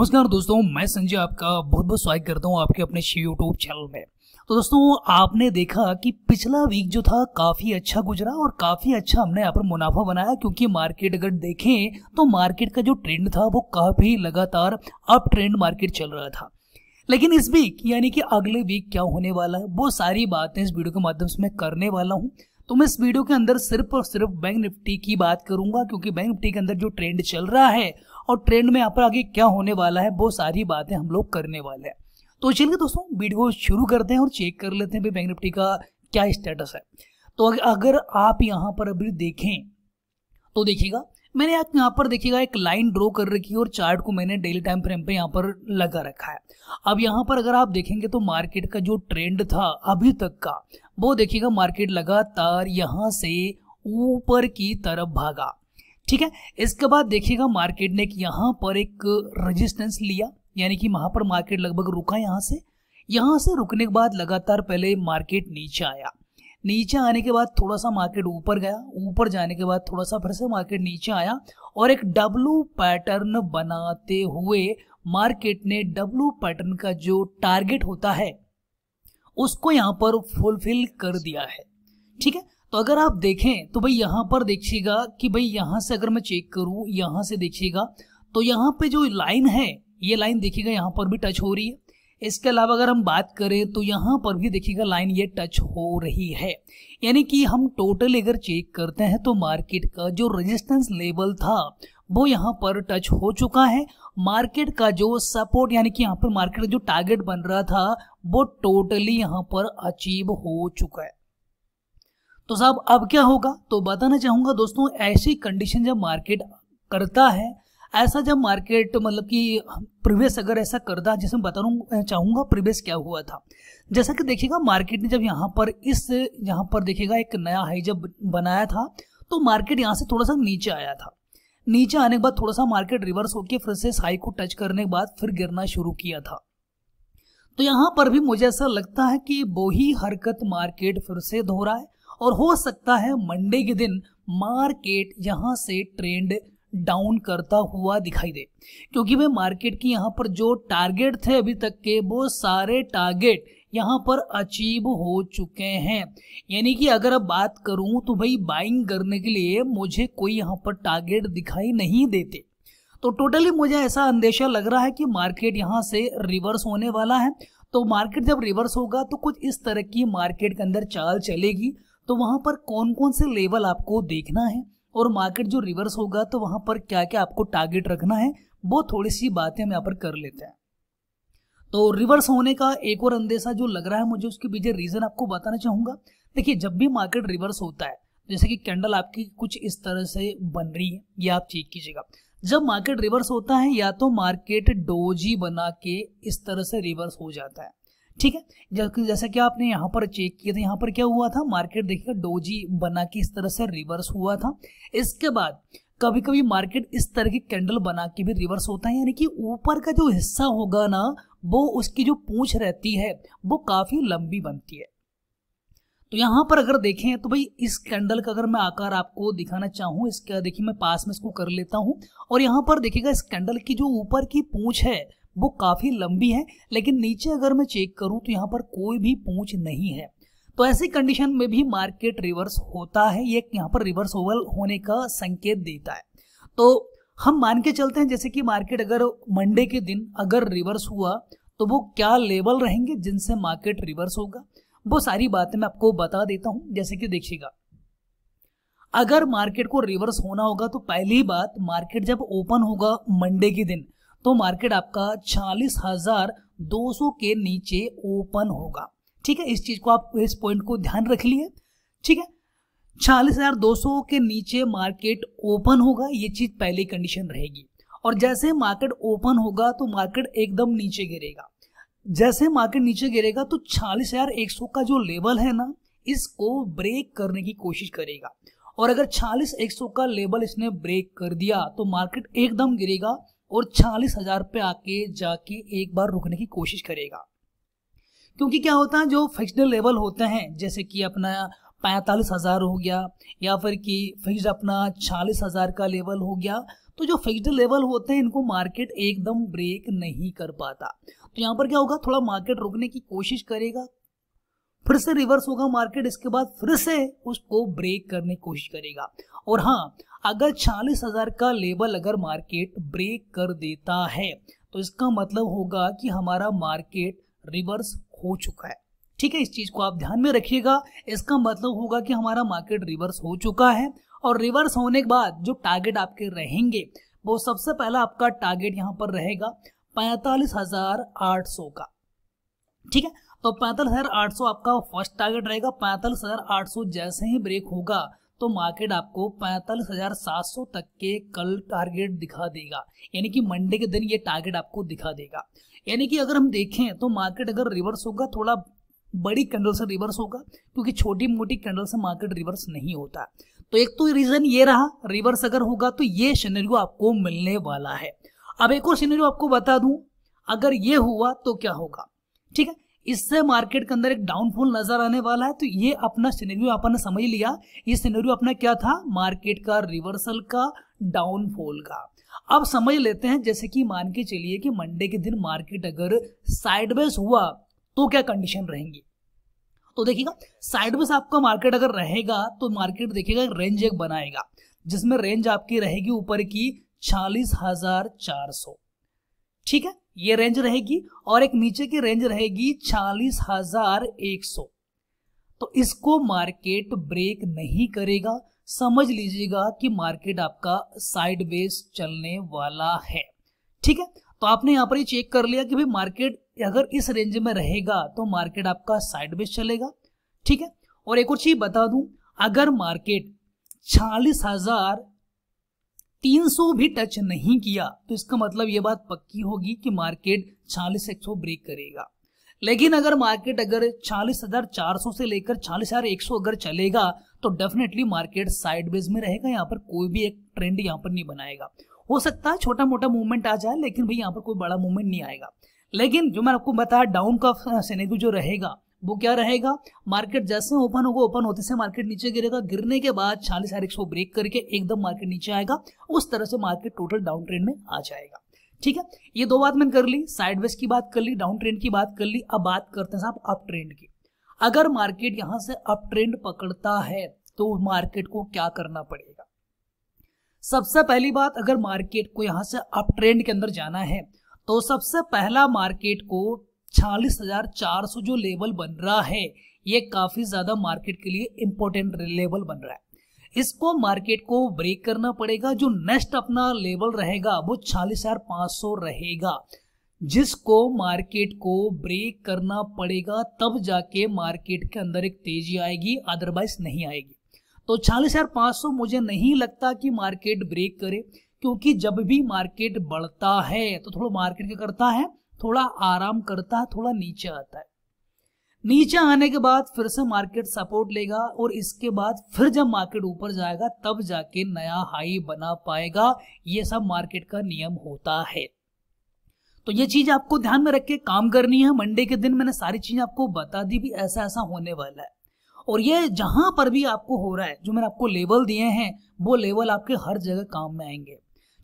नमस्कार दोस्तों मैं संजय आपका बहुत बहुत स्वागत करता हूँ आपके अपने यूट्यूब चैनल में तो दोस्तों आपने देखा कि पिछला वीक जो था काफ़ी अच्छा गुजरा और काफ़ी अच्छा हमने यहाँ पर मुनाफा बनाया क्योंकि मार्केट अगर देखें तो मार्केट का जो ट्रेंड था वो काफ़ी लगातार अप ट्रेंड मार्केट चल रहा था लेकिन इस वीक यानी कि अगले वीक क्या होने वाला है वो सारी बातें इस वीडियो के माध्यम से मैं करने वाला हूँ तो मैं इस वीडियो के अंदर सिर्फ और सिर्फ बैंक निफ्टी की बात करूंगा क्योंकि बैंक निफ्टी के अंदर जो ट्रेंड चल रहा है और ट्रेंड में यहाँ पर आगे क्या होने वाला है वो सारी बातें हम लोग करने वाले हैं तो चलिए दोस्तों वीडियो शुरू करते हैं और चेक कर लेते हैं बैंक निफ्टी का क्या स्टेटस है तो अगर आप यहाँ पर अभी देखें तो देखिएगा मैंने आज यहाँ पर देखिएगा एक लाइन ड्रॉ कर रखी है और चार्ट को मैंने डेली टाइम फ्रेम पे यहाँ पर लगा रखा है अब यहाँ पर अगर आप देखेंगे तो मार्केट का जो ट्रेंड था अभी तक का वो देखिएगा मार्केट लगातार यहाँ से ऊपर की तरफ भागा ठीक है इसके बाद देखिएगा मार्केट ने यहाँ पर एक रेजिस्टेंस लिया यानी कि वहां पर मार्केट लगभग रुका यहाँ से यहाँ से रुकने के बाद लगातार पहले मार्केट नीचे आया नीचे आने के बाद थोड़ा सा मार्केट ऊपर गया ऊपर जाने के बाद थोड़ा सा फिर से मार्केट नीचे आया और एक डब्लू पैटर्न बनाते हुए मार्केट ने डब्लू पैटर्न का जो टारगेट होता है उसको यहाँ पर फुलफिल कर दिया है ठीक है तो अगर आप देखें तो भाई यहाँ पर देखिएगा कि भाई यहाँ से अगर मैं चेक करूँ यहाँ से देखिएगा तो यहाँ पे जो लाइन है ये लाइन देखिएगा यहाँ पर भी टच हो रही है इसके अलावा अगर हम बात करें तो यहाँ पर भी देखिएगा लाइन ये टच हो रही है यानी कि हम टोटल अगर चेक करते हैं तो मार्केट का जो रेजिस्टेंस लेवल था वो यहाँ पर टच हो चुका है मार्केट का जो सपोर्ट यानी कि यहाँ पर मार्केट का जो टारगेट बन रहा था वो टोटली यहाँ पर अचीव हो चुका है तो साहब अब क्या होगा तो बताना चाहूंगा दोस्तों ऐसी कंडीशन जब मार्केट करता है ऐसा जब मार्केट मतलब कि प्रीवियस अगर ऐसा करता जैसे मैं बता चाहूंगा प्रीवियस क्या हुआ था जैसा कि देखिएगा मार्केट ने जब यहाँ पर इस यहाँ पर देखिएगा एक नया हाई जब बनाया था तो मार्केट यहाँ से थोड़ा सा नीचे आया था नीचे आने के बाद थोड़ा सा मार्केट रिवर्स होकर फिर से हाई को टच करने के बाद फिर गिरना शुरू किया था तो यहां पर भी मुझे ऐसा लगता है कि वही हरकत मार्केट फिर से दोहरा है और हो सकता है मंडे के दिन मार्केट यहां से ट्रेंड डाउन करता हुआ दिखाई दे क्योंकि भाई मार्केट की यहां पर जो टारगेट थे अभी तक के वो सारे टारगेट यहाँ पर अचीव हो चुके हैं यानी कि अगर अब बात करूँ तो भाई बाइंग करने के लिए मुझे कोई यहाँ पर टारगेट दिखाई नहीं देते तो टोटली मुझे ऐसा अंदेशा लग रहा है कि मार्केट यहाँ से रिवर्स होने वाला है तो मार्केट जब रिवर्स होगा तो कुछ इस तरह की मार्केट के अंदर चाल चलेगी तो वहाँ पर कौन कौन से लेवल आपको देखना है और मार्केट जो रिवर्स होगा तो वहाँ पर क्या क्या आपको टारगेट रखना है वो थोड़ी सी बातें हम यहाँ पर कर लेते हैं तो रिवर्स होने का एक और अंदेशा जो लग रहा है मुझे उसके पीछे रीजन आपको बताना चाहूंगा देखिए जब भी मार्केट रिवर्स होता है जैसे कि कैंडल आपकी कुछ इस तरह से बन रही है ये आप चेक कीजिएगा जब मार्केट रिवर्स होता है या तो मार्केट डोजी बना के इस तरह से रिवर्स हो जाता है ठीक है जैसा कि आपने यहाँ पर चेक किया था यहाँ पर क्या हुआ था मार्केट देखिए डोजी बना के इस तरह से रिवर्स हुआ था इसके बाद कभी कभी मार्केट इस तरह की कैंडल बना के भी रिवर्स होता है यानी कि ऊपर का जो हिस्सा होगा ना वो उसकी जो पूछ रहती है वो काफ़ी लंबी बनती है तो यहाँ पर अगर देखें तो भाई इस कैंडल का अगर मैं आकार आपको दिखाना चाहूँ इसका देखिए मैं पास में इसको कर लेता हूँ और यहाँ पर देखिएगा इस कैंडल की जो ऊपर की पूछ है वो काफ़ी लंबी है लेकिन नीचे अगर मैं चेक करूँ तो यहाँ पर कोई भी पूछ नहीं है तो ऐसी कंडीशन में भी मार्केट रिवर्स होता है ये यहाँ पर रिवर्स ओवल होने का संकेत देता है तो हम मान के चलते हैं जैसे कि मार्केट अगर मंडे के दिन अगर रिवर्स हुआ तो वो क्या लेवल रहेंगे जिनसे मार्केट रिवर्स होगा वो सारी बातें मैं आपको बता देता हूं जैसे कि देखिएगा अगर मार्केट को रिवर्स होना होगा तो पहली बात मार्केट जब ओपन होगा मंडे के दिन तो मार्केट आपका चालीस हजार दो सौ के नीचे ओपन होगा ठीक है इस चीज को आप इस पॉइंट को ध्यान रख लिए ठीक है 40,200 हजार दो के नीचे मार्केट ओपन होगा ये चीज पहली कंडीशन रहेगी और जैसे मार्केट ओपन होगा तो मार्केट एकदम नीचे गिरेगा जैसे मार्केट नीचे गिरेगा तो 40,100 हजार एक सौ का जो लेवल है ना इसको ब्रेक करने की कोशिश करेगा और अगर 40,100 एक सौ का लेवल इसने ब्रेक कर दिया तो मार्केट एकदम गिरेगा और चालीस हजार पे आके जाके एक बार रुकने की कोशिश करेगा क्योंकि क्या होता है जो फिक्सड लेवल होते हैं जैसे कि अपना पैंतालीस हज़ार हो गया या फिर कि फिक्स अपना चालीस हज़ार का लेवल हो गया तो जो फिक्स्ड लेवल होते हैं इनको मार्केट एकदम ब्रेक नहीं कर पाता तो यहाँ पर क्या होगा थोड़ा मार्केट रोकने की कोशिश करेगा फिर से रिवर्स होगा मार्केट इसके बाद फिर से उसको ब्रेक करने की कोशिश करेगा और हाँ अगर चालीस हज़ार का लेवल अगर मार्केट ब्रेक कर देता है तो इसका मतलब होगा कि हमारा मार्केट रिवर्स हो चुका है ठीक है इस चीज को आप ध्यान में रखिएगा इसका मतलब होगा कि हमारा मार्केट रिवर्स हो चुका है और रिवर्स होने के बाद जो टारगेट आपके रहेंगे वो सबसे पहला आपका टारगेट यहाँ पर रहेगा पैंतालीस हजार आठ सौ का ठीक है तो पैंतालीस हजार आठ सौ आपका फर्स्ट टारगेट रहेगा पैंतालीस हजार आठ सौ जैसे ही ब्रेक होगा तो मार्केट आपको पैंतालीस हजार सात सौ तक के कल टारगेट दिखा देगा यानी कि मंडे के दिन ये टारगेट आपको दिखा देगा यानी कि अगर हम देखें तो मार्केट अगर रिवर्स होगा थोड़ा बड़ी कैंडल से रिवर्स होगा क्योंकि छोटी मोटी कैंडल से मार्केट रिवर्स नहीं होता तो एक तो रीजन ये रहा रिवर्स अगर होगा तो ये सीनरियो आपको मिलने वाला है अब एक और सीनरियो आपको बता दूं अगर ये हुआ तो क्या होगा ठीक है इससे मार्केट के अंदर एक डाउनफॉल नजर आने वाला है तो ये अपना सिनेरियो आपने समझ लिया ये सिनेरियो अपना क्या था मार्केट का रिवर्सल का डाउनफॉल का अब समझ लेते हैं जैसे कि मान के चलिए कि मंडे के दिन मार्केट अगर साइडवेज हुआ तो क्या कंडीशन रहेंगी तो देखिएगा साइड में से आपका मार्केट अगर रहेगा तो मार्केट देखिएगा रेंज एक बनाएगा जिसमें रेंज आपकी रहेगी ऊपर की चालीस हजार चार सौ ठीक है ये रेंज रहेगी और एक नीचे की रेंज रहेगी चालीस हजार एक सौ तो इसको मार्केट ब्रेक नहीं करेगा समझ लीजिएगा कि मार्केट आपका साइडवेज चलने वाला है ठीक है तो आपने यहां पर ही चेक कर लिया कि भाई मार्केट अगर इस रेंज में रहेगा तो मार्केट आपका साइडवेज चलेगा ठीक है और एक और चीज बता दूं अगर मार्केट चालीस हजार तीन सौ भी टच नहीं किया तो इसका मतलब ये बात पक्की होगी कि मार्केट चालीस एक सौ ब्रेक करेगा लेकिन अगर मार्केट अगर चालीस हजार चार सौ से लेकर चालीस हजार एक सौ अगर चलेगा तो डेफिनेटली मार्केट साइडवेज में रहेगा यहाँ पर कोई भी एक ट्रेंड यहाँ पर नहीं बनाएगा हो सकता है छोटा मोटा मूवमेंट आ जाए लेकिन भाई यहाँ पर कोई बड़ा मूवमेंट नहीं आएगा लेकिन जो मैंने आपको बताया डाउन का सेनेगो जो रहेगा वो क्या रहेगा मार्केट जैसे ओपन होगा ओपन होते से मार्केट नीचे गिरेगा गिरने के बाद छालीस हजार एक सौ ब्रेक करके एकदम मार्केट नीचे आएगा उस तरह से मार्केट टोटल डाउन ट्रेंड में आ जाएगा ठीक है ये दो बात मैंने कर ली साइडवेज की बात कर ली डाउन ट्रेंड की बात कर ली अब बात करते हैं साहब अप ट्रेंड की अगर मार्केट यहां से अप ट्रेंड पकड़ता है तो मार्केट को क्या करना पड़ेगा सबसे पहली बात अगर मार्केट को यहां से अप ट्रेंड के अंदर जाना है तो सबसे पहला मार्केट को छियालीस हजार चार सौ जो लेवल बन रहा है ये काफी ज्यादा मार्केट के लिए इम्पोर्टेंट लेवल बन रहा है इसको मार्केट को ब्रेक करना पड़ेगा जो नेक्स्ट अपना लेवल रहेगा वो छियालीस हजार पांच सौ रहेगा जिसको मार्केट को ब्रेक करना पड़ेगा तब जाके मार्केट के अंदर एक तेजी आएगी अदरवाइज नहीं आएगी तो छियालीस हजार पांच सौ मुझे नहीं लगता कि मार्केट ब्रेक करे क्योंकि जब भी मार्केट बढ़ता है तो थोड़ा मार्केट क्या करता है थोड़ा आराम करता है थोड़ा नीचे आता है नीचे आने के बाद फिर से मार्केट सपोर्ट लेगा और इसके बाद फिर जब मार्केट ऊपर जाएगा तब जाके नया हाई बना पाएगा ये सब मार्केट का नियम होता है तो ये चीज आपको ध्यान में रख के काम करनी है मंडे के दिन मैंने सारी चीज आपको बता दी भी ऐसा ऐसा होने वाला है और ये जहां पर भी आपको हो रहा है जो मैंने आपको लेवल दिए हैं वो लेवल आपके हर जगह काम में आएंगे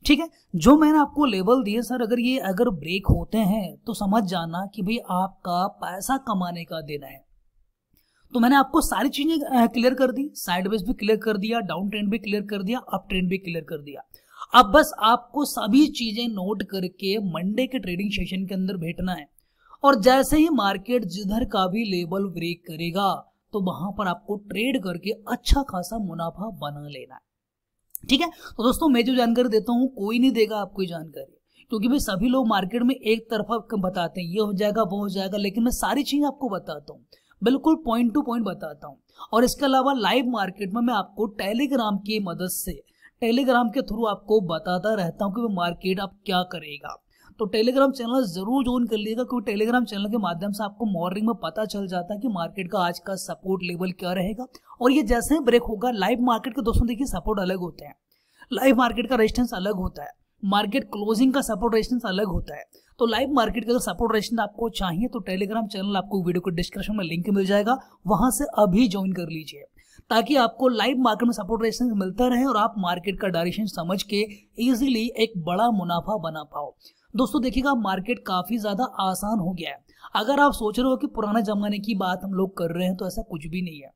ठीक है जो मैंने आपको लेवल दिए सर अगर ये अगर ब्रेक होते हैं तो समझ जाना कि भाई आपका पैसा कमाने का दिन है तो मैंने आपको सारी चीजें क्लियर कर दी साइडवेज भी क्लियर कर दिया डाउन ट्रेंड भी क्लियर कर दिया अप ट्रेंड भी क्लियर कर दिया अब बस आपको सभी चीजें नोट करके मंडे के ट्रेडिंग सेशन के अंदर भेटना है और जैसे ही मार्केट जिधर का भी लेवल ब्रेक करेगा तो वहां पर आपको ट्रेड करके अच्छा खासा मुनाफा बना लेना है ठीक है तो दोस्तों मैं जो जानकारी देता हूँ कोई नहीं देगा आपको जानकारी क्योंकि भाई सभी लोग मार्केट में एक तरफा बताते हैं ये हो जाएगा वो हो जाएगा लेकिन मैं सारी चीज़ें आपको बताता हूँ बिल्कुल पॉइंट टू पॉइंट बताता हूँ और इसके अलावा लाइव मार्केट में मैं आपको टेलीग्राम की मदद से टेलीग्राम के थ्रू आपको बताता रहता हूँ कि मार्केट अब क्या करेगा तो टेलीग्राम चैनल जरूर ज्वाइन कर लीजिएगा क्योंकि टेलीग्राम चैनल के माध्यम से आपको मॉर्निंग में पता चल जाता है कि मार्केट का आज का सपोर्ट लेवल क्या रहेगा और ये जैसे ही ब्रेक होगा लाइव मार्केट के दोस्तों देखिए सपोर्ट अलग होते हैं लाइव मार्केट का रेजिस्टेंस अलग होता है मार्केट क्लोजिंग का सपोर्ट रेजिस्टेंस अलग होता है तो लाइव मार्केट का सपोर्ट रेजिस्टेंस आपको चाहिए तो टेलीग्राम चैनल आपको वीडियो के डिस्क्रिप्शन में लिंक मिल जाएगा वहां से अभी ज्वाइन कर लीजिए ताकि आपको लाइव मार्केट में सपोर्ट रेजिस्टेंस मिलता रहे और आप मार्केट का डायरेक्शन समझ के इजीली एक बड़ा मुनाफा बना पाओ दोस्तों देखिएगा मार्केट काफ़ी ज़्यादा आसान हो गया है अगर आप सोच रहे हो कि पुराने ज़माने की बात हम लोग कर रहे हैं तो ऐसा कुछ भी नहीं है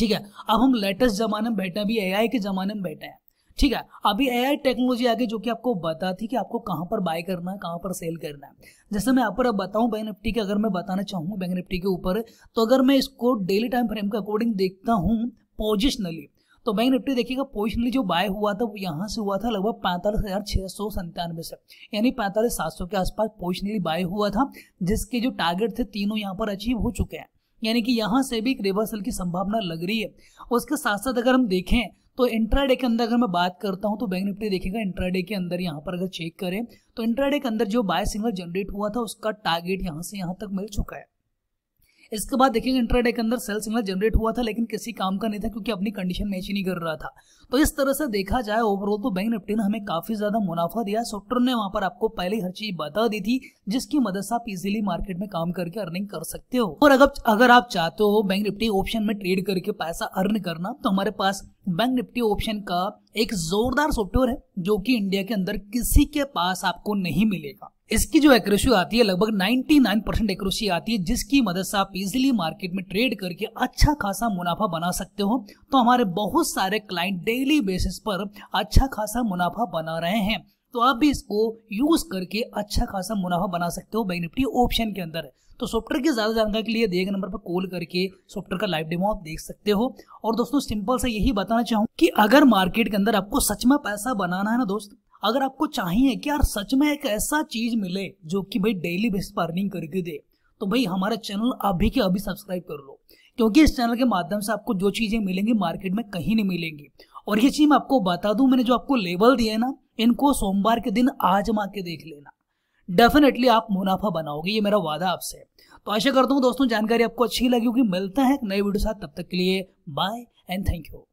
ठीक है अब हम लेटेस्ट ज़माने में बैठे अभी ए के ज़माने में बैठे हैं ठीक है अभी ए टेक्नोलॉजी आ गई जो कि आपको बताती कि आपको कहां पर बाय करना है कहां पर सेल करना है जैसे मैं आप बताऊं बैंक निफ्टी के अगर मैं बताना चाहूंगा बैंक निफ्टी के ऊपर तो अगर मैं इसको डेली टाइम फ्रेम के अकॉर्डिंग देखता हूँ पोजिशनली तो बैंक निफ्टी देखिएगा पोजिशनली जो बाय हुआ था वो यहाँ से हुआ था लगभग पैंतालीस हज़ार छः सौ संतानवे से यानी पैंतालीस सात सौ के आसपास पोजिशनली बाय हुआ था जिसके जो टारगेट थे तीनों यहाँ पर अचीव हो चुके हैं यानी कि यहाँ से भी एक रिवर्सल की संभावना लग रही है उसके साथ साथ अगर हम देखें तो इंट्राडे के अंदर अगर मैं बात करता हूँ तो बैंक निफ्टी देखेगा इंट्राडे के अंदर यहाँ पर अगर चेक करें तो इंट्राडे के अंदर जो बाय सिग्नल जनरेट हुआ था उसका टारगेट यहाँ से यहाँ तक मिल चुका है इसके बाद देखिए इंट्राडे के अंदर सेल सिग्नल जनरेट हुआ था लेकिन किसी काम का नहीं था क्योंकि अपनी कंडीशन मैच ही नहीं कर रहा था तो इस तरह से देखा जाए ओवरऑल तो बैंक निफ्टी ने हमें काफी ज्यादा मुनाफा दिया सॉफ्टवेयर ने वहां पर आपको पहले हर चीज बता दी थी जिसकी मदद से आप इजिली मार्केट में काम करके अर्निंग कर सकते हो और अगर अगर आप चाहते हो बैंक निफ्टी ऑप्शन में ट्रेड करके पैसा अर्न करना तो हमारे पास बैंक निफ्टी ऑप्शन का एक जोरदार सॉफ्टवेयर है जो कि इंडिया के अंदर किसी के पास आपको नहीं मिलेगा इसकी जो एक्यूरेसी आती है लगभग 99 परसेंट एक्यूरेसी आती है जिसकी मदद से आप इजिली मार्केट में ट्रेड करके अच्छा खासा मुनाफा बना सकते हो तो हमारे बहुत सारे क्लाइंट डेली बेसिस पर अच्छा खासा मुनाफा बना रहे हैं तो आप भी इसको यूज करके अच्छा खासा मुनाफा बना सकते हो बैंक निफ्टी ऑप्शन के अंदर तो सॉफ्टवेयर की ज़्यादा जानकारी के लिए दिए गए नंबर पर कॉल करके सॉफ्टवेयर का लाइव डेमो आप देख सकते हो और दोस्तों सिंपल से यही बताना चाहूँ कि अगर मार्केट के अंदर आपको सच में पैसा बनाना है ना दोस्त अगर आपको चाहिए कि यार सच में एक ऐसा चीज मिले जो कि भाई डेली बेसिस पर अर्निंग करके दे तो भाई हमारा चैनल अभी के अभी सब्सक्राइब कर लो क्योंकि इस चैनल के माध्यम से आपको जो चीज़ें मिलेंगी मार्केट में कहीं नहीं मिलेंगी और ये चीज़ मैं आपको बता दू मैंने जो आपको लेवल दिए ना इनको सोमवार के दिन आजमा के देख लेना डेफिनेटली आप मुनाफा बनाओगे ये मेरा वादा आपसे तो आशा करता हूँ दोस्तों जानकारी आपको अच्छी लगी होगी मिलता है एक नए वीडियो साथ तब तक के लिए बाय एंड थैंक यू